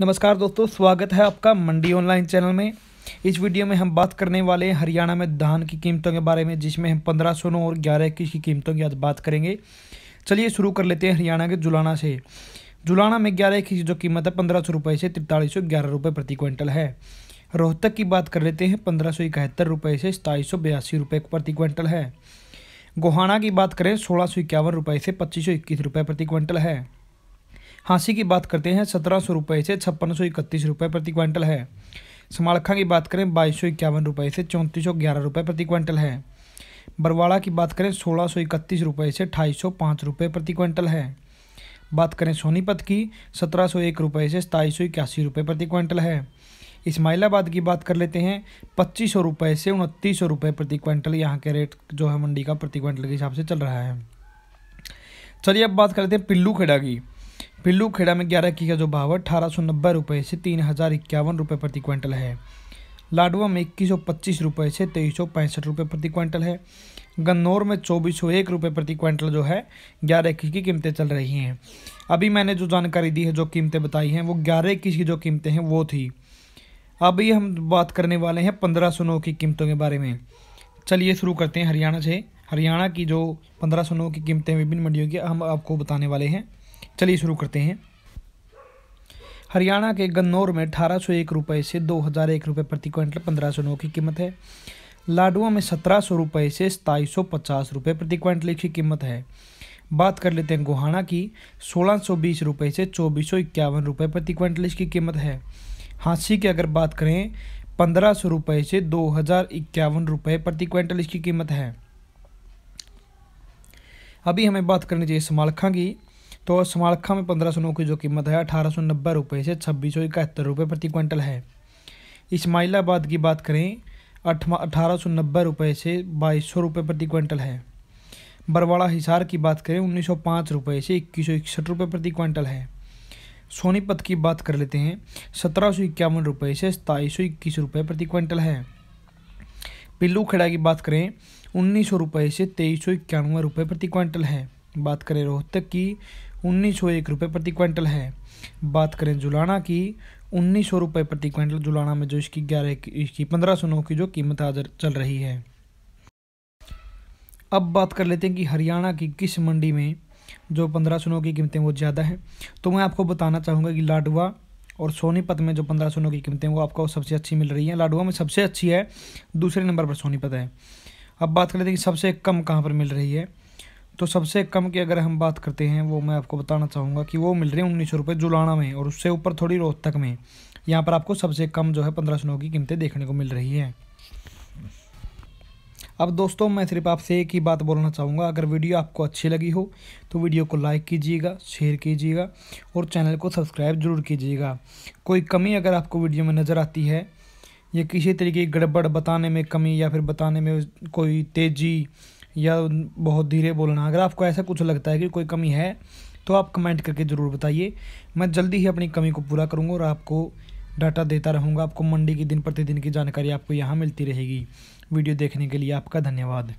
नमस्कार दोस्तों स्वागत है आपका मंडी ऑनलाइन चैनल में इस वीडियो में हम बात करने वाले हैं हरियाणा में धान की कीमतों के बारे में जिसमें हम पंद्रह सौ नौ और ग्यारह इक्कीस की कीमतों की आज बात करेंगे चलिए शुरू कर लेते हैं हरियाणा के जुलाना से जुलाना में ग्यारह इक्कीस जो कीमत है पंद्रह सौ रुपये से तिरतालीस सौ ग्यारह रुपये प्रति क्विंटल है रोहतक की बात कर लेते हैं पंद्रह सौ इकहत्तर रुपये से सताईस सौ बयासी रुपये प्रति क्विंटल है गोहाना की बात करें सोलह सौ इक्यावन रुपये से पच्चीस सौ इक्कीस रुपये प्रति क्विंटल है हाँसी की बात करते हैं सत्रह सौ रुपये से छप्पन सौ इकतीस रुपये प्रति क्विंटल है समालखा की बात करें बाईस सौ इक्यावन रुपये से चौंतीस सौ ग्यारह रुपये प्रति क्विंटल है बरवाड़ा की बात करें सोलह सौ इकतीस रुपये से अठाईस सौ पाँच रुपये प्रति क्विंटल है बात करें सोनीपत की सत्रह सौ एक रुपये से सताईस सौ इक्यासी रुपये प्रति क्विंटल है इस्माइलाबाद की बात कर लेते हैं पच्चीस सौ रुपये से उनतीस सौ रुपये प्रति क्विंटल यहाँ के रेट जो है मंडी का प्रति क्विंटल के हिसाब से चल रहा है चलिए अब बात करते हैं पिल्लू खेड़ा की पिल्लू खेड़ा में ग्यारह की का जो भाव अठारह सौ नब्बे रुपये से तीन हज़ार इक्यावन रुपये प्रति क्विंटल है लाडवा में इक्कीस सौ पच्चीस रुपये से तेईस सौ पैंसठ रुपये प्रति क्विंटल है गन्नौर में चौबीस सौ एक रुपये प्रति क्विंटल जो है ग्यारह इक्कीस की कीमतें चल रही हैं अभी मैंने जो जानकारी दी है जो कीमतें बताई हैं वो ग्यारह इक्कीस की जो कीमतें हैं वो थी अभी हम बात करने वाले हैं पंद्रह सौ नौ की कीमतों के बारे में चलिए शुरू करते हैं हरियाणा से हरियाणा की जो पंद्रह सौ नौ की कीमतें विभिन्न मंडियों की हम आपको बताने वाले हैं चलिए शुरू करते हैं हरियाणा के गन्नौर में अठारह सौ एक रुपये से दो हज़ार एक रुपये प्रति क्विंटल पंद्रह सौ नौ की कीमत है लाडुआ में सत्रह सौ रुपये से सताईस सौ पचास रुपये प्रति क्विंटल की कीमत है बात कर लेते हैं गोहाना की सोलह सौ बीस रुपये से चौबीस सौ इक्यावन रुपये प्रति क्विंटल इसकी कीमत है हाँसी की अगर बात करें पंद्रह सौ रुपये से दो हज़ार इक्यावन रुपये प्रति क्विंटल इसकी कीमत है अभी हमें बात करनी चाहिए समालखा की तो समाड़खा में पंद्रह सौ नौ की जो कीमत है अठारह सौ नब्बे रुपये से छब्बीस सौ इकहत्तर रुपये प्रति क्विंटल है इस्माइलाबाद की बात करें अठारह सौ नब्बे रुपये से बाईस सौ रुपये प्रति क्विंटल है बरवाड़ा हिसार की बात करें उन्नीस सौ पाँच रुपये से इक्कीस सौ इकसठ रुपये प्रति क्विंटल है सोनीपत की बात कर लेते हैं सत्रह सौ इक्यावन रुपये से सताईस सौ इक्कीस रुपये प्रति क्विंटल है पिल्लू खेड़ा की बात करें उन्नीस सौ रुपये से तेईस सौ इक्यानवे रुपये प्रति क्विंटल है बात करें रोहतक की उन्नीस सौ एक रुपये प्रति क्विंटल है बात करें जुलाना की उन्नीस सौ रुपये प्रति क्विंटल जुलाना में जो इसकी ग्यारह इसकी पंद्रह सौ नौ की जो कीमत आज चल रही है अब बात कर लेते हैं कि हरियाणा की किस मंडी में जो पंद्रह सौ नौ की कीमतें वो ज़्यादा हैं तो मैं आपको बताना चाहूँगा कि लाडवा और सोनीपत में जो पंद्रह सौ नौ की कीमतें वो आपको सबसे अच्छी मिल रही हैं लाडवा में सबसे अच्छी है दूसरे नंबर पर सोनीपत है अब बात कर लेते हैं कि सबसे कम कहाँ पर मिल रही है तो सबसे कम की अगर हम बात करते हैं वो मैं आपको बताना चाहूँगा कि वो मिल रही है उन्नीस सौ रुपये जुलाना में और उससे ऊपर थोड़ी रोहतक में यहाँ पर आपको सबसे कम जो है पंद्रह सौ की कीमतें देखने को मिल रही है अब दोस्तों मैं सिर्फ आपसे एक ही बात बोलना चाहूँगा अगर वीडियो आपको अच्छी लगी हो तो वीडियो को लाइक कीजिएगा शेयर कीजिएगा और चैनल को सब्सक्राइब जरूर कीजिएगा कोई कमी अगर आपको वीडियो में नज़र आती है या किसी तरीके की गड़बड़ बताने में कमी या फिर बताने में कोई तेज़ी या बहुत धीरे बोलना अगर आपको ऐसा कुछ लगता है कि कोई कमी है तो आप कमेंट करके ज़रूर बताइए मैं जल्दी ही अपनी कमी को पूरा करूँगा और आपको डाटा देता रहूँगा आपको मंडी की दिन प्रतिदिन की जानकारी आपको यहाँ मिलती रहेगी वीडियो देखने के लिए आपका धन्यवाद